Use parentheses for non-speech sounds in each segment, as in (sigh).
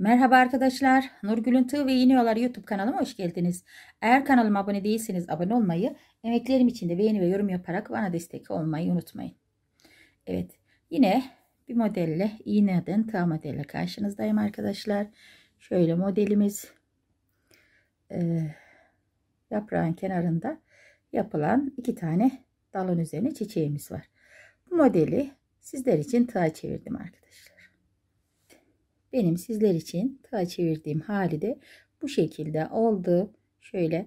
Merhaba arkadaşlar. Nurgül'ün Tığ ve Yeni YouTube kanalıma hoş geldiniz. Eğer kanalıma abone değilseniz abone olmayı, emeklerim için de beğeni ve yorum yaparak bana destek olmayı unutmayın. Evet, yine bir modelle, iğne iğneden tığ modelle karşınızdayım arkadaşlar. Şöyle modelimiz e, yaprağın kenarında yapılan iki tane dalın üzerine çiçeğimiz var. Bu modeli sizler için tığa çevirdim arkadaşlar. Benim sizler için tığa çevirdiğim hali de bu şekilde oldu. Şöyle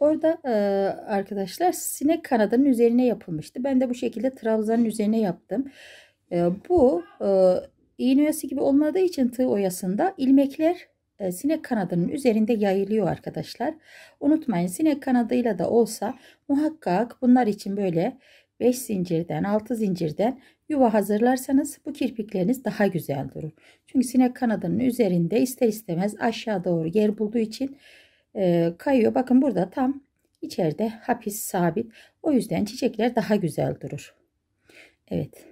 Orada e, arkadaşlar sinek kanadının üzerine yapılmıştı. Ben de bu şekilde trabzanın üzerine yaptım. E, bu e, iğne oyası gibi olmadığı için tığ oyasında ilmekler sinek kanadının üzerinde yayılıyor arkadaşlar. Unutmayın sinek kanadıyla da olsa muhakkak bunlar için böyle 5 zincirden 6 zincirden yuva hazırlarsanız bu kirpikleriniz daha güzel durur. Çünkü sinek kanadının üzerinde ister istemez aşağı doğru yer bulduğu için e, kayıyor. Bakın burada tam içeride hapis sabit. O yüzden çiçekler daha güzel durur. Evet.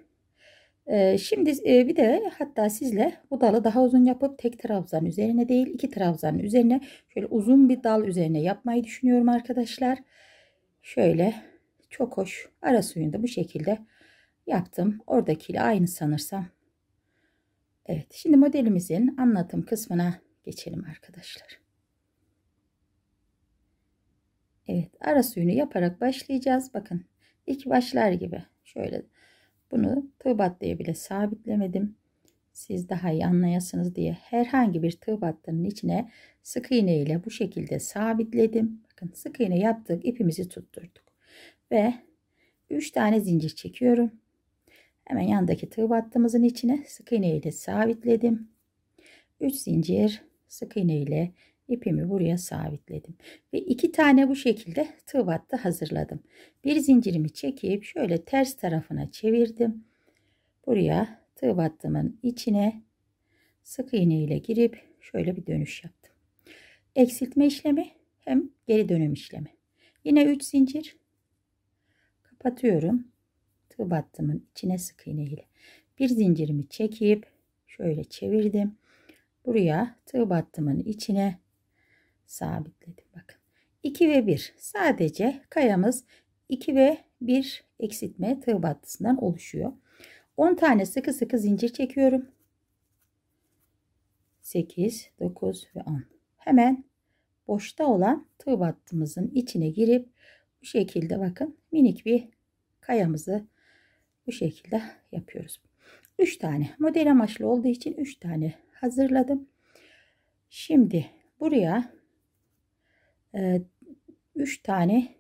E, şimdi e, bir de hatta sizle bu dalı daha uzun yapıp tek trabzan üzerine değil iki trabzanın üzerine şöyle uzun bir dal üzerine yapmayı düşünüyorum arkadaşlar. Şöyle çok hoş. Ara suyunu da bu şekilde yaptım. Oradakiyle aynı sanırsam. Evet şimdi modelimizin anlatım kısmına geçelim arkadaşlar. Evet ara suyunu yaparak başlayacağız. Bakın ilk başlar gibi şöyle bunu tığ battıya bile sabitlemedim. Siz daha iyi anlayasınız diye herhangi bir tığ battının içine sık iğne ile bu şekilde sabitledim. Bakın sık iğne yaptık ipimizi tutturduk ve 3 tane zincir çekiyorum. Hemen yandaki tığ battığımızın içine sık iğne ile sabitledim. 3 zincir sık iğne ile ipimi buraya sabitledim. Ve iki tane bu şekilde tığ battı hazırladım. Bir zincirimi çekip şöyle ters tarafına çevirdim. Buraya tığ battımın içine sık iğne ile girip şöyle bir dönüş yaptım. Eksiltme işlemi hem geri dönüm işlemi. Yine 3 zincir Kapatıyorum. Tığ battımın içine sık iğne ile bir zincirimi çekip şöyle çevirdim. Buraya tığ battımın içine sabitledim. Bakın 2 ve 1 sadece kayamız 2 ve 1 eksiltme tığ battısından oluşuyor. 10 tane sıkı sıkı zincir çekiyorum. 8, 9 ve 10. Hemen boşta olan tığ battımızın içine girip bu şekilde bakın minik bir kayamızı bu şekilde yapıyoruz. 3 tane model amaçlı olduğu için 3 tane hazırladım. Şimdi buraya 3 e, tane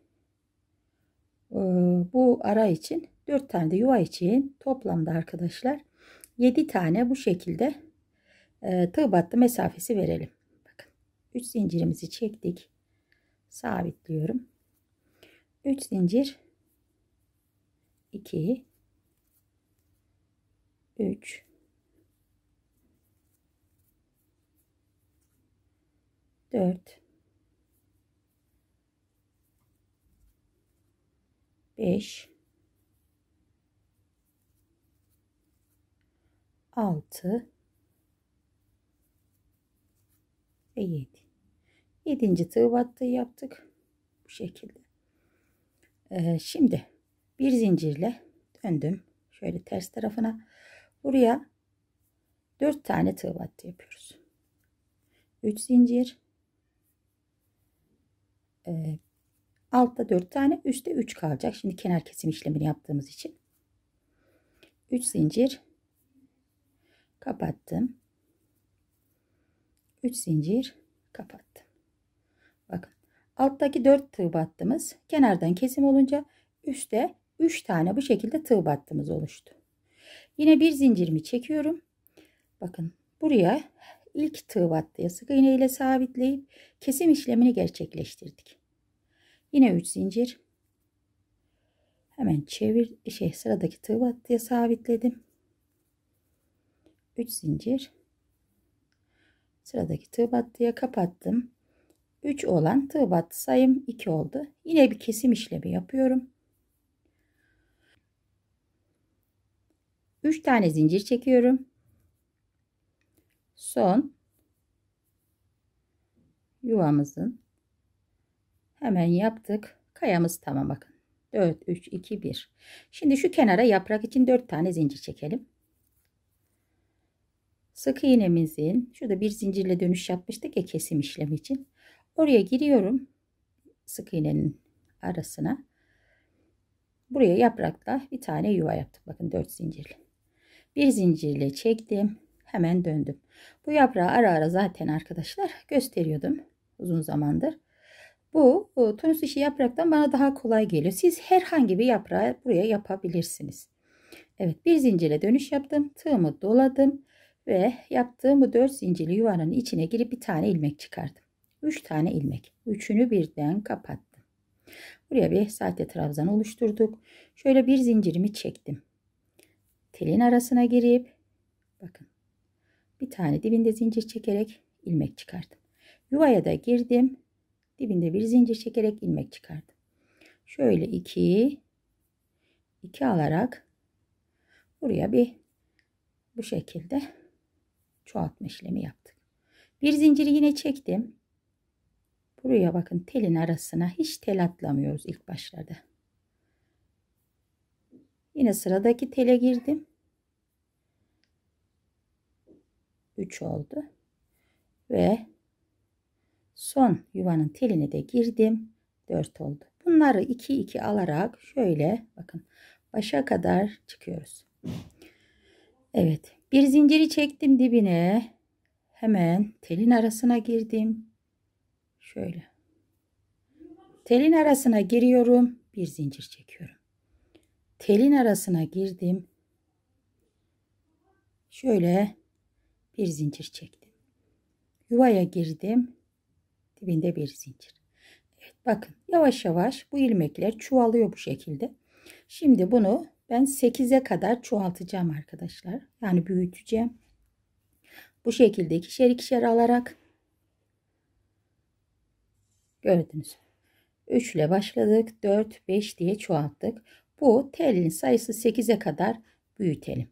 e, bu ara için 4 tane de yuva için toplamda arkadaşlar 7 tane bu şekilde e, tığ battı mesafesi verelim. Bakın 3 zincirimizi çektik. Sabitliyorum. 3 zincir 2 3 4 5 6 ve 7. 7. tığ battığı yaptık. Bu şekilde. Ee, şimdi bir zincirle döndüm. Şöyle ters tarafına. Buraya 4 tane tığ battı yapıyoruz. 3 zincir. Ee, altta 4 tane, üstte 3 kalacak. Şimdi kenar kesim işlemini yaptığımız için. 3 zincir kapattım. 3 zincir kapattım. Bakın alttaki 4 tığ battığımız kenardan kesim olunca üstte 3 tane bu şekilde tığ battımız oluştu. Yine bir zincirimi çekiyorum. Bakın buraya ilk tığ battıya sık iğne ile sabitleyip kesim işlemini gerçekleştirdik. Yine 3 zincir. Hemen çevir şey sıradaki tığ battıya sabitledim. 3 zincir. Sıradaki tığ battıya kapattım. 3 olan tığ battı sayım 2 oldu. Yine bir kesim işlemi yapıyorum. 3 tane zincir çekiyorum. Son yuvamızın hemen yaptık. Kayamız tamam bakın. 4 3 2 1. Şimdi şu kenara yaprak için 4 tane zincir çekelim. Sık iğnemizin şurada bir zincirle dönüş yapmıştık ya kesim işlemi için. Oraya giriyorum. Sık iğnenin arasına. Buraya yaprakla bir tane yuva yaptık. Bakın 4 zincirli. Bir zincirle çektim. Hemen döndüm. Bu yaprağı ara ara zaten arkadaşlar gösteriyordum uzun zamandır. Bu, bu e, tonus işi yapraktan bana daha kolay geliyor. Siz herhangi bir yaprağı buraya yapabilirsiniz. Evet bir zincire dönüş yaptım. Tığımı doladım ve yaptığım bu 4 zincirli yuvanın içine girip bir tane ilmek çıkardım. 3 tane ilmek. Üçünü birden kapattım. Buraya bir sahte trabzan oluşturduk. Şöyle bir zincirimi çektim telin arasına girip bakın bir tane dibinde zincir çekerek ilmek çıkardım. Yuvaya da girdim. Dibinde bir zincir çekerek ilmek çıkardım. Şöyle iki iki alarak buraya bir bu şekilde çoğaltma işlemi yaptık. Bir zinciri yine çektim. Buraya bakın telin arasına hiç tel atlamıyoruz ilk başlarda. Yine sıradaki tele girdim. 3 oldu. Ve son yuvanın teline de girdim. 4 oldu. Bunları 2 2 alarak şöyle bakın başa kadar çıkıyoruz. Evet. Bir zinciri çektim dibine. Hemen telin arasına girdim. Şöyle. Telin arasına giriyorum. Bir zincir çekiyorum telin arasına girdim. Şöyle bir zincir çektim. Yuvaya girdim. Dibinde bir zincir. Evet bakın yavaş yavaş bu ilmekler çuvalıyor bu şekilde. Şimdi bunu ben 8'e kadar çoğaltacağım arkadaşlar. Yani büyüteceğim. Bu şekilde ikişer ikişer alarak gördünüz. 3 ile başladık. 4, 5 diye çoğalttık. Bu telin sayısı 8'e kadar büyütelim.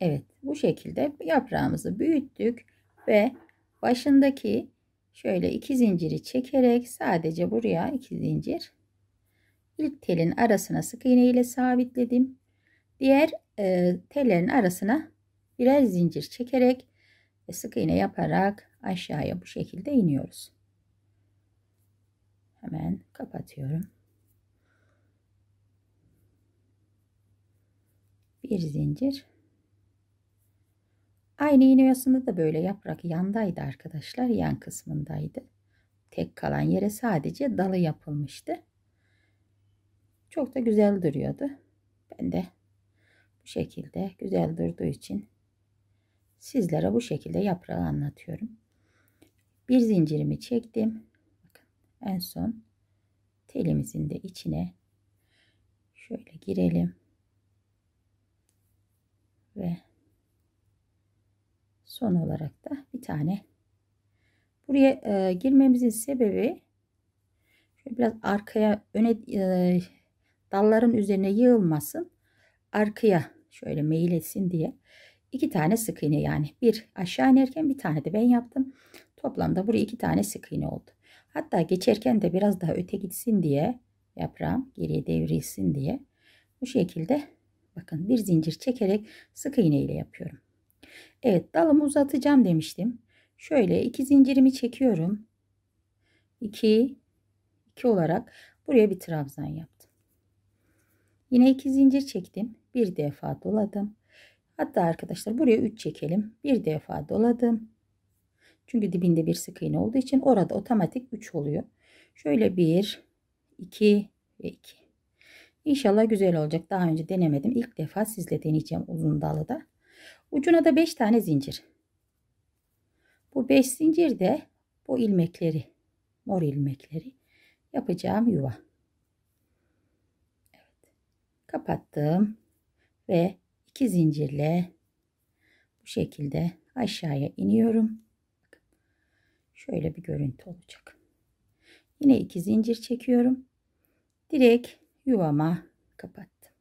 Evet bu şekilde yaprağımızı büyüttük ve başındaki şöyle iki zinciri çekerek sadece buraya iki zincir ilk telin arasına sık iğne ile sabitledim. Diğer e, tellerin arasına birer zincir çekerek ve sık iğne yaparak aşağıya bu şekilde iniyoruz. Hemen kapatıyorum. Bir zincir aynı iğne oyasında da böyle yaprak yandaydı arkadaşlar yan kısmındaydı tek kalan yere sadece dalı yapılmıştı çok da güzel duruyordu ben de bu şekilde güzel durduğu için sizlere bu şekilde yaprağı anlatıyorum bir zincirimi çektim bakın en son telimizin de içine şöyle girelim ve son olarak da bir tane buraya e, girmemizin sebebi şöyle biraz arkaya öne e, dalların üzerine yığılmasın arkaya şöyle meyil etsin diye iki tane sık iğne yani bir aşağı inerken bir tane de ben yaptım toplamda buraya iki tane sık iğne oldu hatta geçerken de biraz daha öte gitsin diye yaprağım geriye devrilsin diye bu şekilde Bakın bir zincir çekerek sık iğne ile yapıyorum. Evet dalımı uzatacağım demiştim. Şöyle iki zincirimi çekiyorum. 2 2 olarak buraya bir trabzan yaptım. Yine iki zincir çektim. Bir defa doladım. Hatta arkadaşlar buraya 3 çekelim. Bir defa doladım. Çünkü dibinde bir sık iğne olduğu için orada otomatik 3 oluyor. Şöyle 1 2 ve 2. İnşallah güzel olacak. Daha önce denemedim. İlk defa sizle deneyeceğim uzun dalı da. Ucuna da 5 tane zincir. Bu 5 zincir de bu ilmekleri, mor ilmekleri yapacağım yuva. Evet. Kapattım ve 2 zincirle bu şekilde aşağıya iniyorum. Şöyle bir görüntü olacak. Yine 2 zincir çekiyorum. Direkt yuvama kapattım.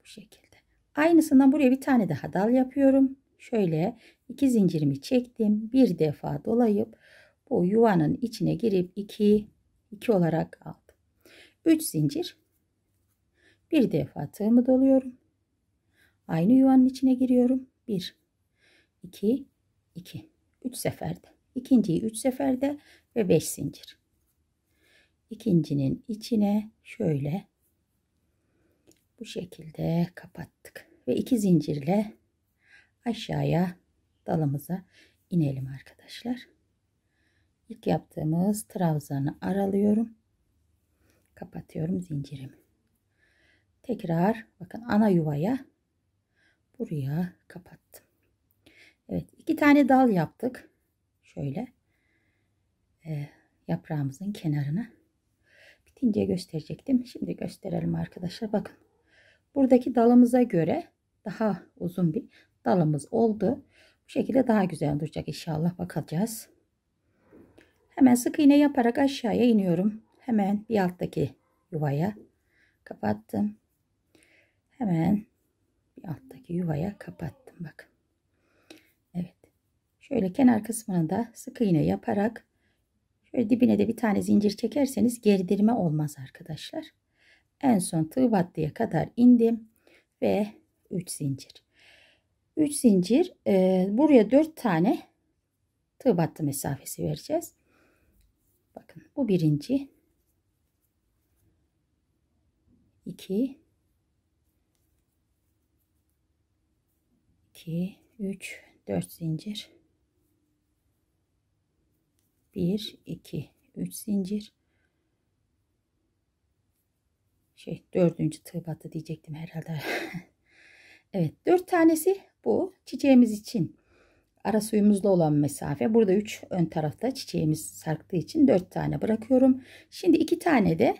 Bu şekilde. Aynısından buraya bir tane daha dal yapıyorum. Şöyle iki zincirimi çektim. Bir defa dolayıp bu yuvanın içine girip iki iki olarak aldım. 3 zincir bir defa tığımı doluyorum. Aynı yuvanın içine giriyorum. 1 2 2 3 seferde. İkinciyi 3 seferde ve 5 zincir ikincinin içine şöyle bu şekilde kapattık. Ve iki zincirle aşağıya dalımıza inelim arkadaşlar. İlk yaptığımız trabzanı aralıyorum. Kapatıyorum zincirimi. Tekrar bakın ana yuvaya buraya kapattım. Evet iki tane dal yaptık. Şöyle e, yaprağımızın kenarına Bittince gösterecektim. Şimdi gösterelim arkadaşlar. Bakın. Buradaki dalımıza göre daha uzun bir dalımız oldu. Bu şekilde daha güzel duracak inşallah. Bakacağız. Hemen sık iğne yaparak aşağıya iniyorum. Hemen bir alttaki yuvaya kapattım. Hemen bir alttaki yuvaya kapattım. Bakın. Evet. Şöyle kenar kısmını da sık iğne yaparak Şöyle dibine de bir tane zincir çekerseniz gerdirme olmaz arkadaşlar. En son tığ battıya kadar indim ve 3 zincir. 3 zincir e, buraya 4 tane tığ battı mesafesi vereceğiz. Bakın bu birinci. 2 2 3 4 zincir 1 2 3 zincir şey dördüncü tığ battı diyecektim herhalde (laughs) evet dört tanesi bu çiçeğimiz için ara suyumuzla olan mesafe burada 3 ön tarafta çiçeğimiz sarktığı için 4 tane bırakıyorum şimdi 2 tane de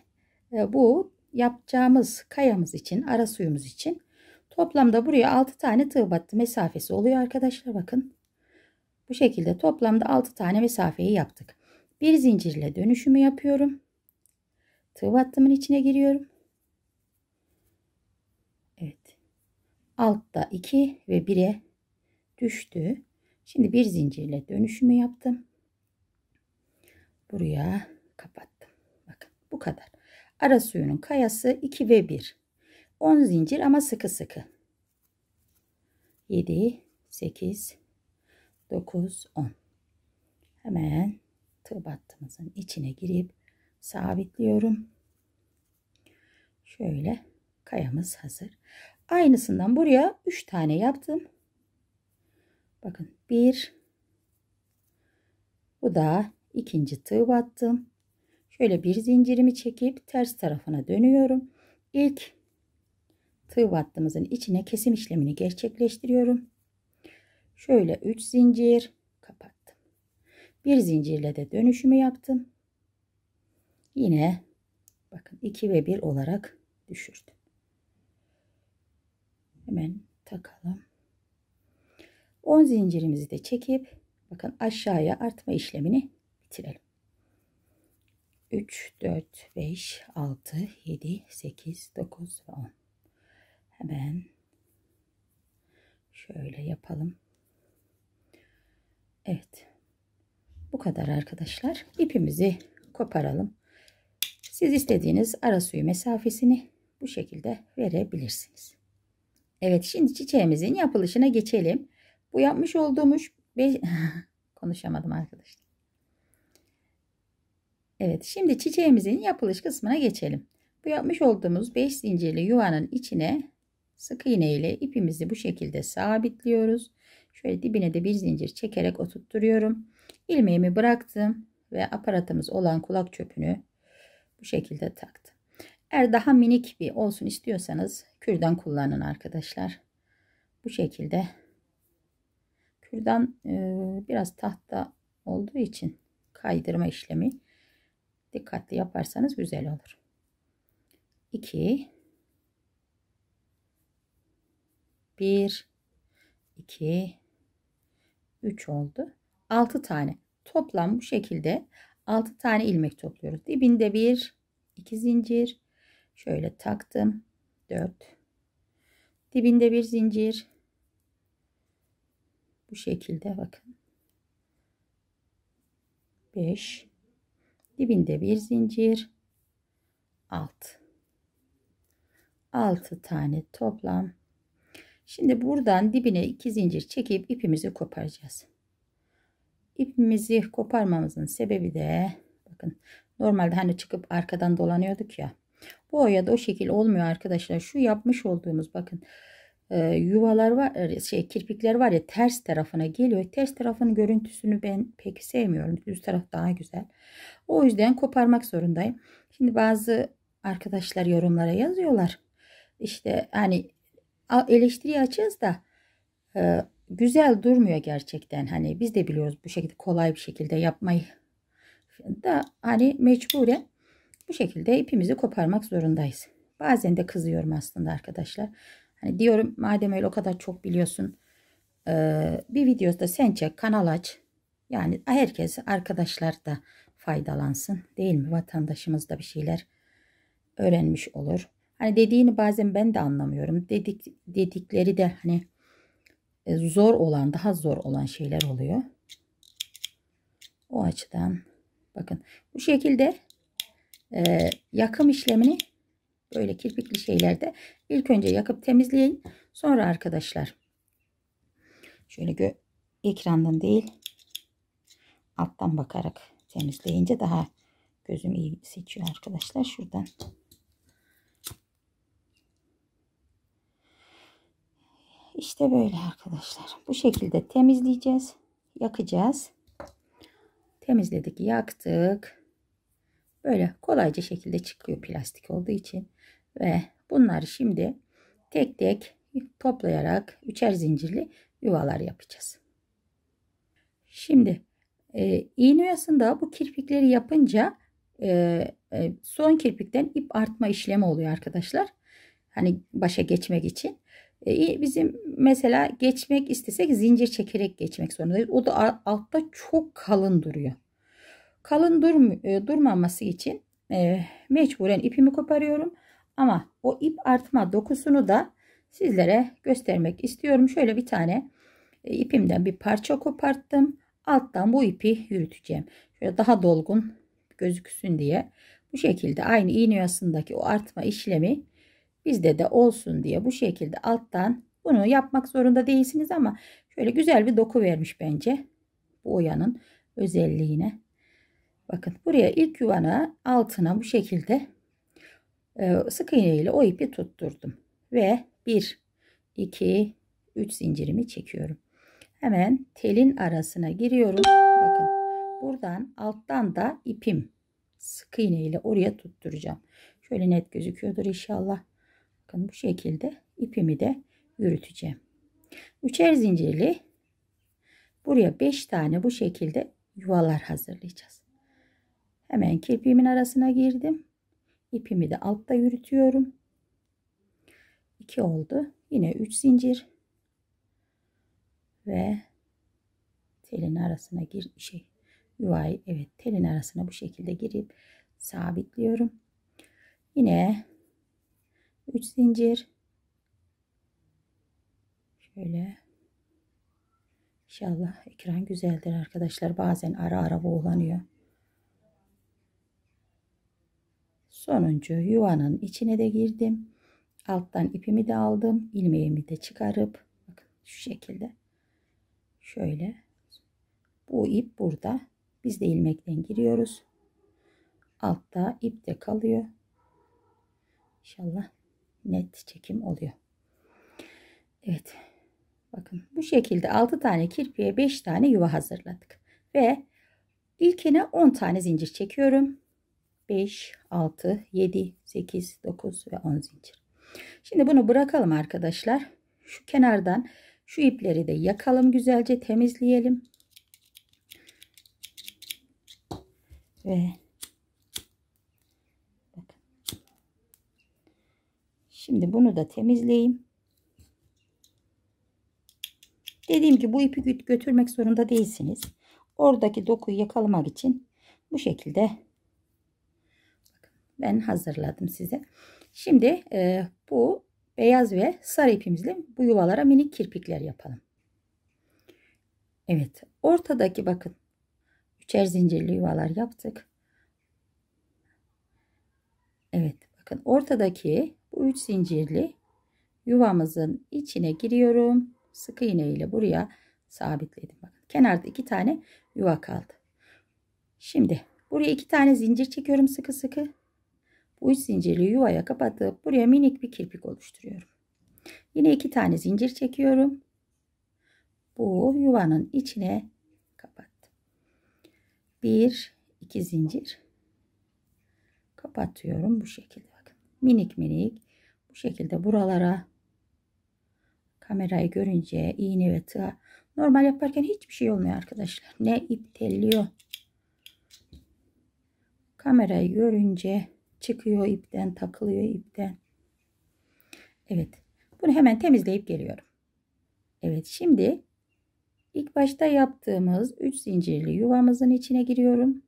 e, bu yapacağımız kayamız için ara suyumuz için toplamda buraya 6 tane tığ battı mesafesi oluyor arkadaşlar bakın bu şekilde toplamda 6 tane mesafeyi yaptık. Bir zincirle dönüşümü yapıyorum. Tığ battımın içine giriyorum. Evet. Altta 2 ve 1'e düştü. Şimdi bir zincirle dönüşümü yaptım. Buraya kapattım. Bakın bu kadar. Ara suyunun kayası 2 ve 1. 10 zincir ama sıkı sıkı. 7, 8, 9, 10. Hemen tığ battımızın içine girip sabitliyorum. Şöyle kayamız hazır. Aynısından buraya 3 tane yaptım. Bakın 1 bu da ikinci tığ battım. Şöyle bir zincirimi çekip ters tarafına dönüyorum. İlk tığ battığımızın içine kesim işlemini gerçekleştiriyorum. Şöyle 3 zincir kapattım. Bir zincirle de dönüşümü yaptım. Yine bakın 2 ve 1 olarak düşürdüm. Hemen takalım. 10 zincirimizi de çekip bakın aşağıya artma işlemini bitirelim. 3, 4, 5, 6, 7, 8, 9 ve 10. Hemen şöyle yapalım. Evet. Bu kadar arkadaşlar. İpimizi koparalım. Siz istediğiniz ara suyu mesafesini bu şekilde verebilirsiniz. Evet şimdi çiçeğimizin yapılışına geçelim. Bu yapmış olduğumuz (laughs) konuşamadım arkadaşlar. Evet şimdi çiçeğimizin yapılış kısmına geçelim. Bu yapmış olduğumuz 5 zincirli yuvanın içine sık iğne ile ipimizi bu şekilde sabitliyoruz. Şöyle dibine de bir zincir çekerek oturtturuyorum. İlmeğimi bıraktım ve aparatımız olan kulak çöpünü bu şekilde taktım. Eğer daha minik bir olsun istiyorsanız kürdan kullanın arkadaşlar. Bu şekilde kürdan e, biraz tahta olduğu için kaydırma işlemi dikkatli yaparsanız güzel olur. 2 1 2 3 oldu. 6 tane. Toplam bu şekilde 6 tane ilmek topluyoruz. Dibinde 1, 2 zincir. Şöyle taktım. 4. Dibinde bir zincir. Bu şekilde bakın. 5. Dibinde bir zincir. 6. 6 tane toplam Şimdi buradan dibine iki zincir çekip ipimizi koparacağız. İpimizi koparmamızın sebebi de bakın normalde hani çıkıp arkadan dolanıyorduk ya. Bu oyada o şekil olmuyor arkadaşlar. Şu yapmış olduğumuz bakın e, yuvalar var e, şey kirpikler var ya ters tarafına geliyor. Ters tarafın görüntüsünü ben pek sevmiyorum. Düz taraf daha güzel. O yüzden koparmak zorundayım. Şimdi bazı arkadaşlar yorumlara yazıyorlar. İşte hani eleştiri açığız da e, güzel durmuyor gerçekten. Hani biz de biliyoruz bu şekilde kolay bir şekilde yapmayı da hani mecburen bu şekilde ipimizi koparmak zorundayız. Bazen de kızıyorum aslında arkadaşlar. Hani diyorum madem öyle o kadar çok biliyorsun e, bir videoda sen çek kanal aç. Yani herkes arkadaşlar da faydalansın değil mi? Vatandaşımız da bir şeyler öğrenmiş olur. Hani dediğini bazen ben de anlamıyorum. Dedik, dedikleri de hani e, zor olan daha zor olan şeyler oluyor. O açıdan bakın bu şekilde e, yakım işlemini böyle kirpikli şeylerde ilk önce yakıp temizleyin. Sonra arkadaşlar şöyle gö ekrandan değil alttan bakarak temizleyince daha gözüm iyi seçiyor arkadaşlar. Şuradan İşte böyle arkadaşlar. Bu şekilde temizleyeceğiz. Yakacağız. Temizledik, yaktık. Böyle kolayca şekilde çıkıyor plastik olduğu için. Ve bunları şimdi tek tek toplayarak üçer zincirli yuvalar yapacağız. Şimdi e, iğne oyasında bu kirpikleri yapınca e, e, son kirpikten ip artma işlemi oluyor arkadaşlar. Hani başa geçmek için. E, bizim mesela geçmek istesek zincir çekerek geçmek zorundayız. O da altta çok kalın duruyor. Kalın durm e, durmaması için e, mecburen ipimi koparıyorum. Ama o ip artma dokusunu da sizlere göstermek istiyorum. Şöyle bir tane e, ipimden bir parça koparttım. Alttan bu ipi yürüteceğim. Şöyle daha dolgun gözüksün diye. Bu şekilde aynı iğne yasındaki o artma işlemi Bizde de olsun diye bu şekilde alttan bunu yapmak zorunda değilsiniz ama şöyle güzel bir doku vermiş bence. Bu oyanın özelliğine. Bakın buraya ilk yuvana altına bu şekilde e, sık iğne ile o ipi tutturdum. Ve 1, 2, 3 zincirimi çekiyorum. Hemen telin arasına giriyorum. Bakın buradan alttan da ipim sık iğne ile oraya tutturacağım. Şöyle net gözüküyordur inşallah. Bakın bu şekilde ipimi de yürüteceğim. Üçer zincirli buraya 5 tane bu şekilde yuvalar hazırlayacağız. Hemen kirpiğimin arasına girdim. İpimi de altta yürütüyorum. 2 oldu. Yine 3 zincir ve telin arasına gir şey yuvayı evet telin arasına bu şekilde girip sabitliyorum. Yine 3 zincir şöyle İnşallah ekran güzeldir arkadaşlar bazen ara ara boğulanıyor sonuncu yuvanın içine de girdim alttan ipimi de aldım ilmeğimi de çıkarıp bakın şu şekilde şöyle bu ip burada biz de ilmekten giriyoruz altta ip de kalıyor İnşallah net çekim oluyor. Evet. Bakın bu şekilde 6 tane kirpiye 5 tane yuva hazırladık. Ve ilkine 10 tane zincir çekiyorum. 5, 6, 7, 8, 9 ve 10 zincir. Şimdi bunu bırakalım arkadaşlar. Şu kenardan şu ipleri de yakalım güzelce temizleyelim. Ve Şimdi bunu da temizleyeyim. Dediğim ki bu ipi götürmek zorunda değilsiniz. Oradaki dokuyu yakalamak için bu şekilde ben hazırladım size. Şimdi e, bu beyaz ve sarı ipimizle bu yuvalara minik kirpikler yapalım. Evet ortadaki bakın üçer zincirli yuvalar yaptık. Evet bakın ortadaki bu 3 zincirli yuvamızın içine giriyorum. Sık iğne ile buraya sabitledim. Bakın kenarda 2 tane yuva kaldı. Şimdi buraya 2 tane zincir çekiyorum sıkı sıkı. Bu 3 zincirli yuvaya kapatıp buraya minik bir kirpik oluşturuyorum. Yine 2 tane zincir çekiyorum. Bu yuvanın içine kapattım. 1 2 zincir kapatıyorum bu şekilde minik minik bu şekilde buralara kamerayı görünce iğne ve tığa normal yaparken hiçbir şey olmuyor arkadaşlar. Ne ip telliyor. Kamerayı görünce çıkıyor ipten takılıyor ipten. Evet bunu hemen temizleyip geliyorum. Evet şimdi ilk başta yaptığımız 3 zincirli yuvamızın içine giriyorum.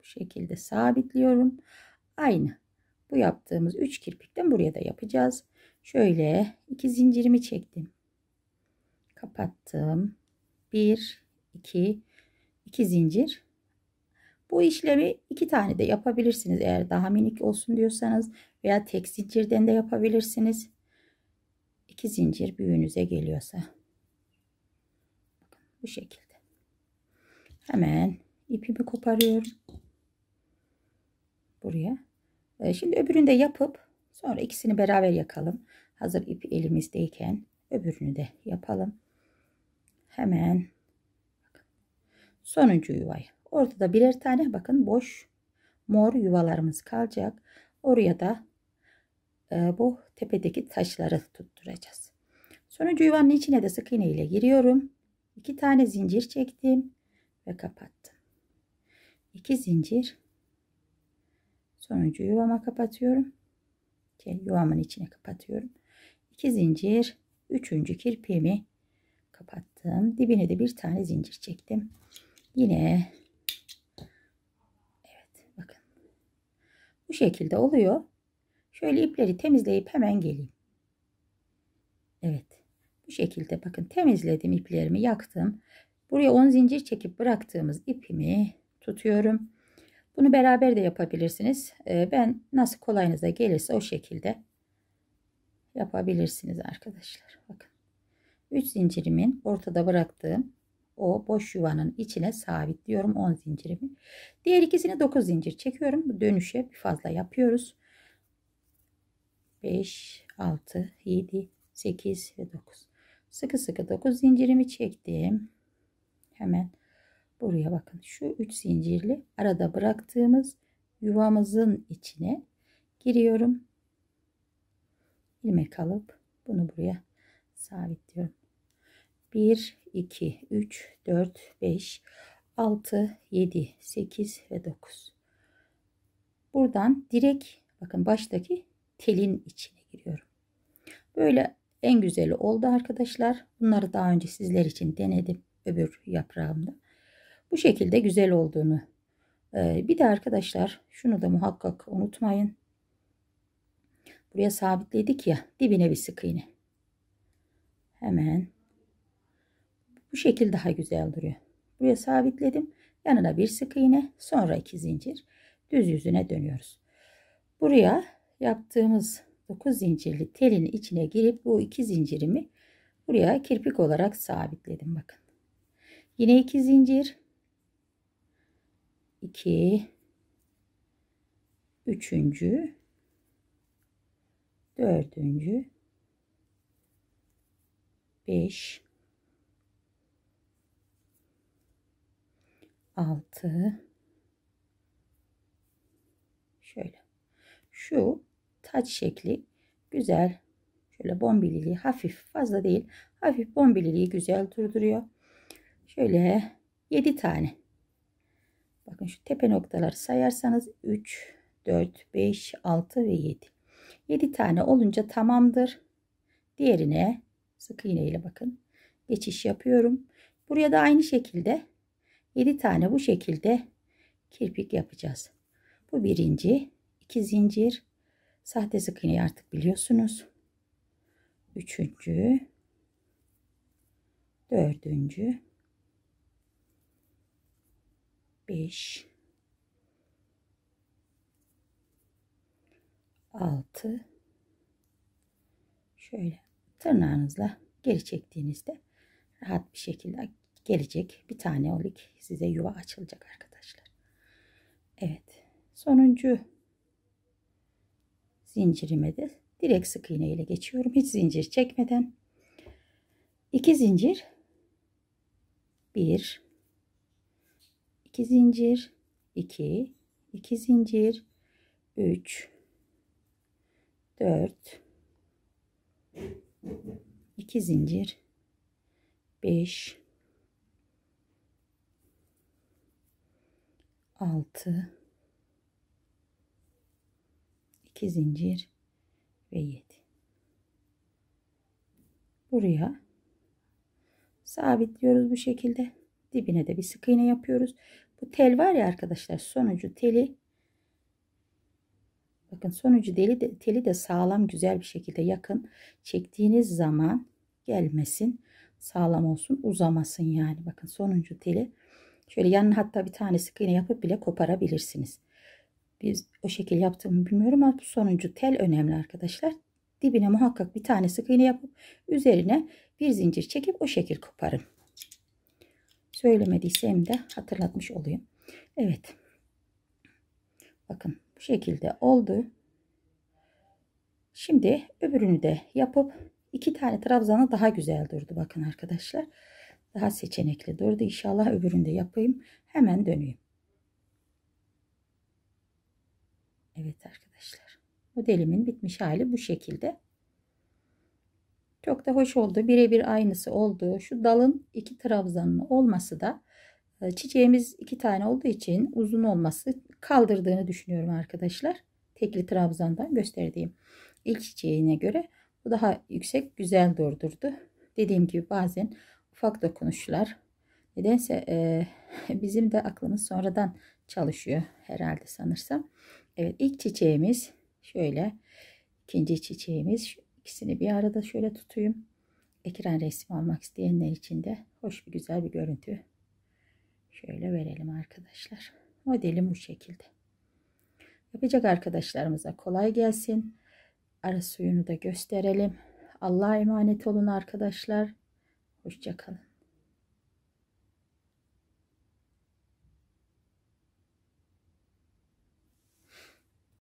Bu şekilde sabitliyorum. Aynı bu yaptığımız 3 kirpikten buraya da yapacağız. Şöyle iki zincirimi çektim. Kapattım. 1 2 2 zincir. Bu işlemi iki tane de yapabilirsiniz eğer daha minik olsun diyorsanız veya tek zincirden de yapabilirsiniz. 2 zincir büyüğünüze geliyorsa. bu şekilde. Hemen ipimi koparıyorum. Buraya e, şimdi öbürünü de yapıp sonra ikisini beraber yakalım. Hazır ipi elimizdeyken öbürünü de yapalım. Hemen sonuncu yuvayı. Ortada birer tane bakın boş mor yuvalarımız kalacak. Oraya da e, bu tepedeki taşları tutturacağız. Sonuncu yuvanın içine de sık iğne ile giriyorum. İki tane zincir çektim ve kapattım. İki zincir Sonuncu yuvama kapatıyorum. Yuvamın içine kapatıyorum. 2 zincir. Üçüncü kirpiğimi kapattım. Dibine de bir tane zincir çektim. Yine evet bakın. Bu şekilde oluyor. Şöyle ipleri temizleyip hemen geleyim. Evet. Bu şekilde bakın temizledim iplerimi yaktım. Buraya 10 zincir çekip bıraktığımız ipimi tutuyorum. Bunu beraber de yapabilirsiniz. Ee, ben nasıl kolayınıza gelirse o şekilde yapabilirsiniz arkadaşlar. Bakın. 3 zincirimin ortada bıraktığım o boş yuvanın içine sabitliyorum 10 zincirimi. Diğer ikisini 9 zincir çekiyorum. Dönüşe bir fazla yapıyoruz. 5, 6, 7, 8 ve 9. Sıkı sıkı 9 zincirimi çektim. Hemen buraya bakın şu 3 zincirli arada bıraktığımız yuvamızın içine giriyorum ilmek alıp bunu buraya sabitliyorum 1 2 3 4 5 6 7 8 ve 9 buradan direkt bakın baştaki telin içine giriyorum böyle en güzeli oldu arkadaşlar bunları daha önce sizler için denedim öbür yaprağımda bu şekilde güzel olduğunu. E, bir de arkadaşlar şunu da muhakkak unutmayın. Buraya sabitledik ya dibine bir sık iğne. Hemen. Bu şekil daha güzel duruyor. Buraya sabitledim. Yanına bir sık iğne sonra iki zincir. Düz yüzüne dönüyoruz. Buraya yaptığımız 9 zincirli telin içine girip bu iki zincirimi buraya kirpik olarak sabitledim bakın. Yine iki zincir 2 3. dördüncü, beş, altı, şöyle şu taç şekli güzel şöyle bombililiği hafif fazla değil hafif bombililiği güzel durduruyor şöyle yedi tane Bakın şu tepe noktaları sayarsanız 3, 4, 5, 6 ve 7. 7 tane olunca tamamdır. Diğerine sık iğne ile bakın geçiş yapıyorum. Buraya da aynı şekilde 7 tane bu şekilde kirpik yapacağız. Bu birinci, iki zincir, sahte sık iğneyi artık biliyorsunuz. Üçüncü, dördüncü, 5 6 şöyle tırnağınızla geri çektiğinizde rahat bir şekilde gelecek bir tane olik size yuva açılacak arkadaşlar. Evet sonuncu zincirime de direkt sık iğne ile geçiyorum hiç zincir çekmeden. 2 zincir 1 2 zincir 2 2 zincir 3 4 2 zincir 5 6 2 zincir ve 7 buraya sabitliyoruz bu şekilde dibine de bir sık iğne yapıyoruz bu tel var ya arkadaşlar sonucu teli bakın sonucu deli de, teli de sağlam güzel bir şekilde yakın çektiğiniz zaman gelmesin sağlam olsun uzamasın yani bakın sonuncu teli şöyle yanına hatta bir tane sık iğne yapıp bile koparabilirsiniz biz o şekil yaptığımı bilmiyorum ama bu sonuncu tel önemli arkadaşlar dibine muhakkak bir tane sık iğne yapıp üzerine bir zincir çekip o şekil koparın Söylemediysem de hatırlatmış olayım. Evet. Bakın bu şekilde oldu. Şimdi öbürünü de yapıp iki tane trabzanı daha güzel durdu. Bakın arkadaşlar. Daha seçenekli durdu. İnşallah öbürünü de yapayım. Hemen döneyim. Evet arkadaşlar. Modelimin bitmiş hali bu şekilde. Çok da hoş oldu. Birebir aynısı oldu. Şu dalın iki trabzanlı olması da e, çiçeğimiz iki tane olduğu için uzun olması kaldırdığını düşünüyorum arkadaşlar. Tekli trabzandan gösterdiğim ilk çiçeğine göre bu daha yüksek güzel durdurdu. Dediğim gibi bazen ufak dokunuşlar nedense e, (laughs) bizim de aklımız sonradan çalışıyor herhalde sanırsam. Evet ilk çiçeğimiz şöyle ikinci çiçeğimiz İkisini bir arada şöyle tutayım. Ekran resmi almak isteyenler için de hoş bir güzel bir görüntü. Şöyle verelim arkadaşlar. Modelim bu şekilde. Yapacak arkadaşlarımıza kolay gelsin. Ara suyunu da gösterelim. Allah'a emanet olun arkadaşlar. Hoşçakalın.